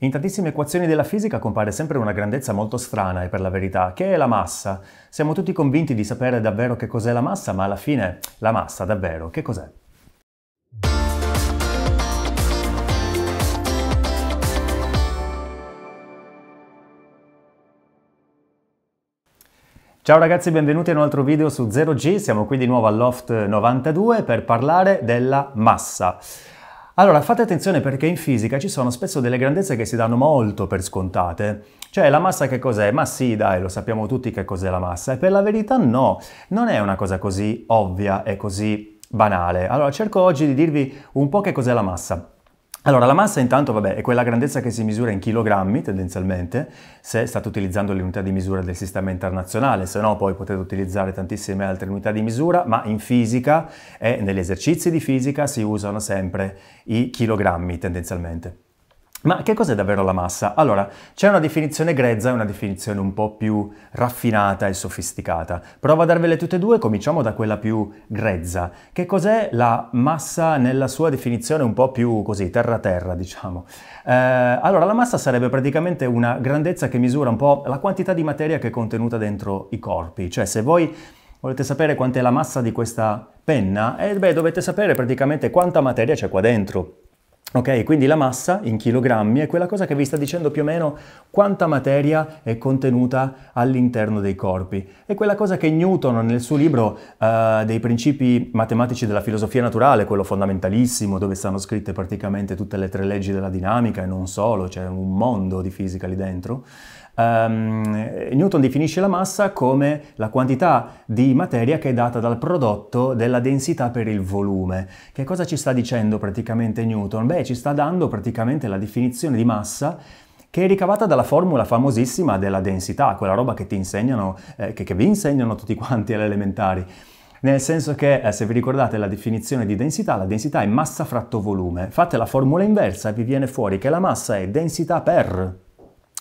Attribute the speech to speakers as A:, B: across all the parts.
A: In tantissime equazioni della fisica compare sempre una grandezza molto strana e per la verità, che è la massa. Siamo tutti convinti di sapere davvero che cos'è la massa, ma alla fine la massa davvero che cos'è? Ciao ragazzi, benvenuti a un altro video su 0G, siamo qui di nuovo al Loft 92 per parlare della massa. Allora, fate attenzione perché in fisica ci sono spesso delle grandezze che si danno molto per scontate. Cioè, la massa che cos'è? Ma sì, dai, lo sappiamo tutti che cos'è la massa. E per la verità no, non è una cosa così ovvia e così banale. Allora, cerco oggi di dirvi un po' che cos'è la massa. Allora, la massa intanto, vabbè, è quella grandezza che si misura in chilogrammi, tendenzialmente, se state utilizzando le unità di misura del sistema internazionale, se no poi potete utilizzare tantissime altre unità di misura, ma in fisica e negli esercizi di fisica si usano sempre i chilogrammi, tendenzialmente. Ma che cos'è davvero la massa? Allora, c'è una definizione grezza e una definizione un po' più raffinata e sofisticata. Provo a darvele tutte e due, cominciamo da quella più grezza. Che cos'è la massa nella sua definizione un po' più così, terra-terra, diciamo? Eh, allora, la massa sarebbe praticamente una grandezza che misura un po' la quantità di materia che è contenuta dentro i corpi. Cioè, se voi volete sapere quant'è la massa di questa penna, eh, beh, dovete sapere praticamente quanta materia c'è qua dentro Ok, quindi la massa in chilogrammi è quella cosa che vi sta dicendo più o meno quanta materia è contenuta all'interno dei corpi. È quella cosa che Newton nel suo libro uh, dei principi matematici della filosofia naturale, quello fondamentalissimo, dove stanno scritte praticamente tutte le tre leggi della dinamica e non solo, c'è cioè un mondo di fisica lì dentro, Um, Newton definisce la massa come la quantità di materia che è data dal prodotto della densità per il volume. Che cosa ci sta dicendo praticamente Newton? Beh, ci sta dando praticamente la definizione di massa che è ricavata dalla formula famosissima della densità, quella roba che ti insegnano, eh, che, che vi insegnano tutti quanti alle elementari nel senso che eh, se vi ricordate la definizione di densità, la densità è massa fratto volume. Fate la formula inversa e vi viene fuori che la massa è densità per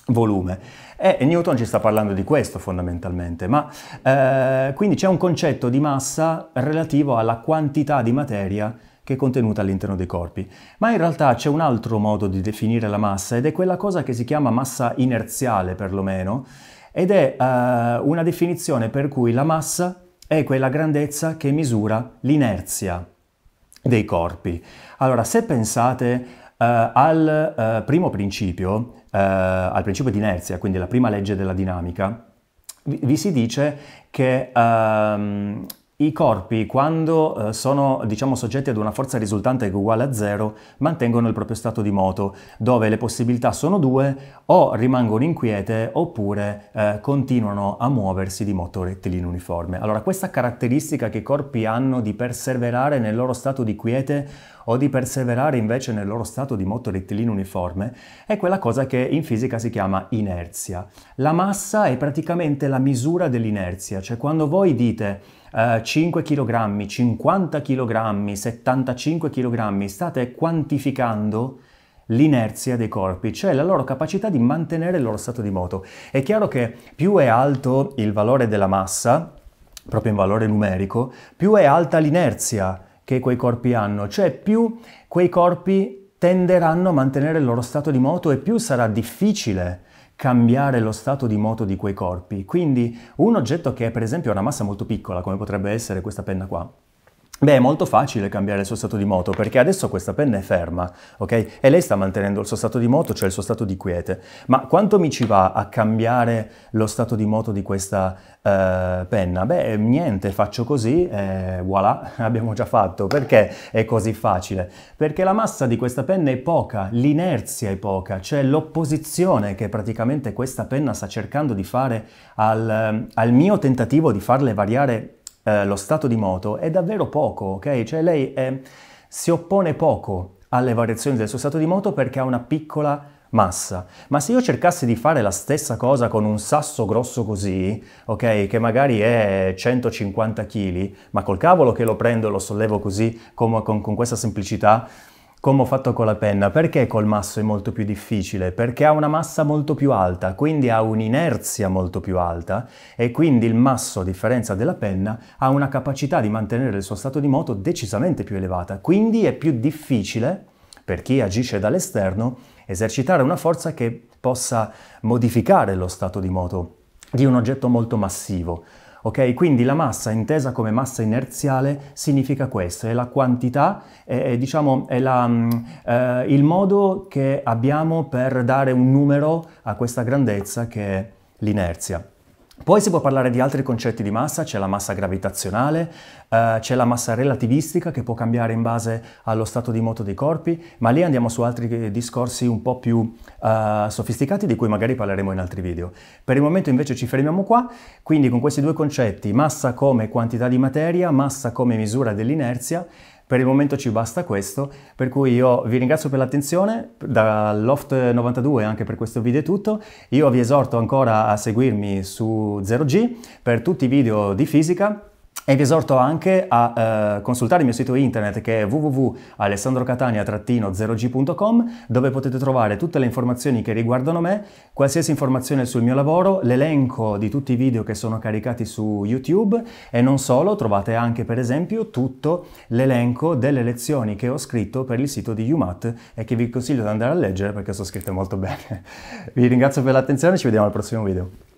A: volume. E Newton ci sta parlando di questo fondamentalmente, ma eh, quindi c'è un concetto di massa relativo alla quantità di materia che è contenuta all'interno dei corpi. Ma in realtà c'è un altro modo di definire la massa ed è quella cosa che si chiama massa inerziale perlomeno, ed è eh, una definizione per cui la massa è quella grandezza che misura l'inerzia dei corpi. Allora, se pensate eh, al eh, primo principio, eh, al principio di inerzia, quindi la prima legge della dinamica, vi, si dice che um, i corpi, quando sono diciamo, soggetti ad una forza risultante che è uguale a zero, mantengono il proprio stato di moto, dove le possibilità sono due, o rimangono inquiete oppure eh, continuano a muoversi di moto rettilineo uniforme. Allora, questa caratteristica che i corpi hanno di perseverare nel loro stato di quiete o di perseverare invece nel loro stato di moto rettilineo uniforme, è quella cosa che in fisica si chiama inerzia. La massa è praticamente la misura dell'inerzia, cioè quando voi dite eh, 5 kg, 50 kg, 75 kg, state quantificando l'inerzia dei corpi, cioè la loro capacità di mantenere il loro stato di moto. È chiaro che più è alto il valore della massa, proprio in valore numerico, più è alta l'inerzia che quei corpi hanno, cioè più quei corpi tenderanno a mantenere il loro stato di moto e più sarà difficile cambiare lo stato di moto di quei corpi. Quindi un oggetto che è per esempio una massa molto piccola, come potrebbe essere questa penna qua, Beh, è molto facile cambiare il suo stato di moto perché adesso questa penna è ferma, ok? E lei sta mantenendo il suo stato di moto, cioè il suo stato di quiete. Ma quanto mi ci va a cambiare lo stato di moto di questa eh, penna? Beh, niente, faccio così e voilà, abbiamo già fatto. Perché è così facile? Perché la massa di questa penna è poca, l'inerzia è poca, cioè l'opposizione che praticamente questa penna sta cercando di fare al, ehm, al mio tentativo di farle variare eh, lo stato di moto è davvero poco, ok? Cioè lei è, si oppone poco alle variazioni del suo stato di moto perché ha una piccola massa. Ma se io cercassi di fare la stessa cosa con un sasso grosso così, ok, che magari è 150 kg, ma col cavolo che lo prendo e lo sollevo così con, con, con questa semplicità, come ho fatto con la penna. Perché col masso è molto più difficile? Perché ha una massa molto più alta, quindi ha un'inerzia molto più alta e quindi il masso, a differenza della penna, ha una capacità di mantenere il suo stato di moto decisamente più elevata. Quindi è più difficile, per chi agisce dall'esterno, esercitare una forza che possa modificare lo stato di moto di un oggetto molto massivo. Ok? Quindi la massa intesa come massa inerziale significa questo, è la quantità, è, è, diciamo, è la, mm, eh, il modo che abbiamo per dare un numero a questa grandezza che è l'inerzia. Poi si può parlare di altri concetti di massa, c'è la massa gravitazionale, eh, c'è la massa relativistica che può cambiare in base allo stato di moto dei corpi, ma lì andiamo su altri eh, discorsi un po' più eh, sofisticati di cui magari parleremo in altri video. Per il momento invece ci fermiamo qua, quindi con questi due concetti, massa come quantità di materia, massa come misura dell'inerzia, per il momento ci basta questo, per cui io vi ringrazio per l'attenzione, dalloft 92 anche per questo video è tutto, io vi esorto ancora a seguirmi su 0G per tutti i video di fisica e vi esorto anche a eh, consultare il mio sito internet che è www.alessandrocatania-0g.com dove potete trovare tutte le informazioni che riguardano me, qualsiasi informazione sul mio lavoro, l'elenco di tutti i video che sono caricati su YouTube e non solo, trovate anche per esempio tutto l'elenco delle lezioni che ho scritto per il sito di UMAT e che vi consiglio di andare a leggere perché sono scritte molto bene. Vi ringrazio per l'attenzione, ci vediamo al prossimo video.